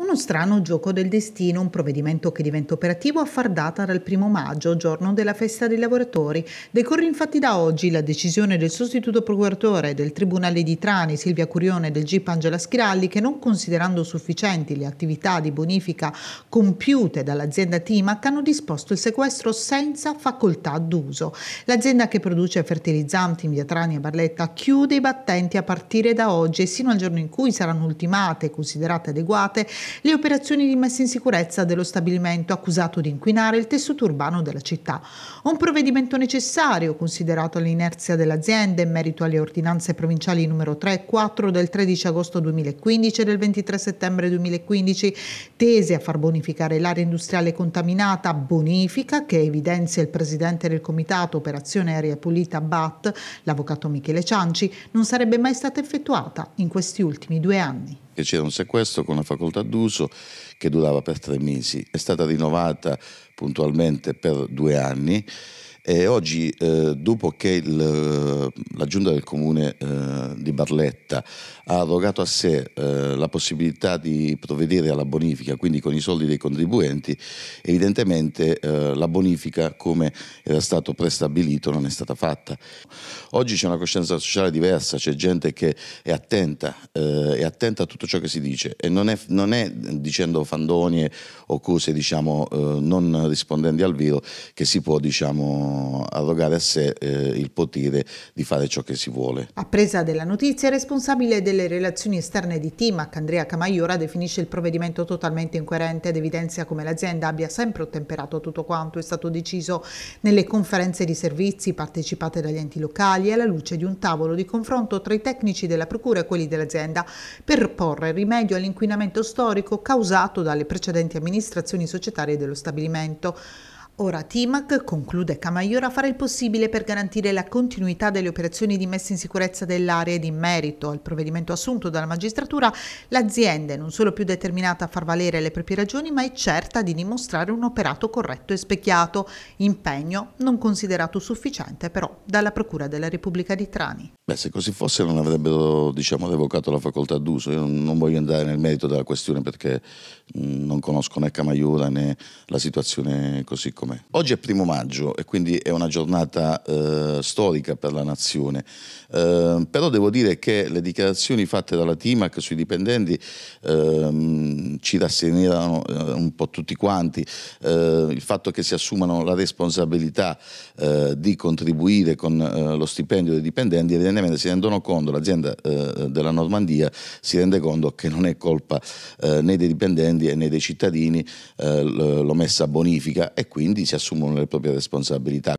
Uno strano gioco del destino, un provvedimento che diventa operativo a far data dal primo maggio, giorno della festa dei lavoratori. Decorre infatti da oggi la decisione del sostituto procuratore del Tribunale di Trani, Silvia Curione, del GIP Angela Schiralli, che non considerando sufficienti le attività di bonifica compiute dall'azienda Timac, hanno disposto il sequestro senza facoltà d'uso. L'azienda che produce fertilizzanti in via Trani e Barletta chiude i battenti a partire da oggi e sino al giorno in cui saranno ultimate e considerate adeguate le operazioni di messa in sicurezza dello stabilimento accusato di inquinare il tessuto urbano della città. Un provvedimento necessario, considerato l'inerzia dell'azienda in merito alle ordinanze provinciali numero 3 e 4 del 13 agosto 2015 e del 23 settembre 2015, tese a far bonificare l'area industriale contaminata, bonifica che evidenzia il presidente del Comitato Operazione Aria Pulita BAT, l'avvocato Michele Cianci, non sarebbe mai stata effettuata in questi ultimi due anni che c'era un sequestro con la facoltà d'uso che durava per tre mesi. È stata rinnovata puntualmente per due anni e oggi eh, dopo che il, la giunta del comune eh, di Barletta ha arrogato a sé eh, la possibilità di provvedere alla bonifica, quindi con i soldi dei contribuenti, evidentemente eh, la bonifica come era stato prestabilito non è stata fatta. Oggi c'è una coscienza sociale diversa, c'è gente che è attenta, eh, è attenta a tutto ciò che si dice e non è, non è dicendo fandonie o cose diciamo eh, non rispondenti al viro che si può diciamo, arrogare a sé eh, il potere di fare ciò che si vuole. A presa della notizia, il responsabile delle relazioni esterne di TIMAC, Andrea Camaiora, definisce il provvedimento totalmente incoerente ed evidenzia come l'azienda abbia sempre ottemperato tutto quanto è stato deciso nelle conferenze di servizi partecipate dagli enti locali alla luce di un tavolo di confronto tra i tecnici della Procura e quelli dell'azienda per porre rimedio all'inquinamento storico causato dalle precedenti amministrazioni societarie dello stabilimento. momento Ora Timac conclude Camaiora fare il possibile per garantire la continuità delle operazioni di messa in sicurezza dell'area ed in merito al provvedimento assunto dalla magistratura, l'azienda è non solo più determinata a far valere le proprie ragioni, ma è certa di dimostrare un operato corretto e specchiato, impegno non considerato sufficiente però dalla Procura della Repubblica di Trani. Beh, se così fosse non avrebbero diciamo, revocato la facoltà d'uso, io non voglio andare nel merito della questione perché non conosco né Camaiora né la situazione così come com'è. Oggi è primo maggio e quindi è una giornata eh, storica per la nazione, eh, però devo dire che le dichiarazioni fatte dalla TIMAC sui dipendenti ehm, ci rassegnano eh, un po' tutti quanti, eh, il fatto che si assumano la responsabilità eh, di contribuire con eh, lo stipendio dei dipendenti, evidentemente si rendono conto, l'azienda della Normandia si rende conto che non è colpa né dei dipendenti né dei cittadini, l'omessa bonifica e quindi quindi si assumono le proprie responsabilità.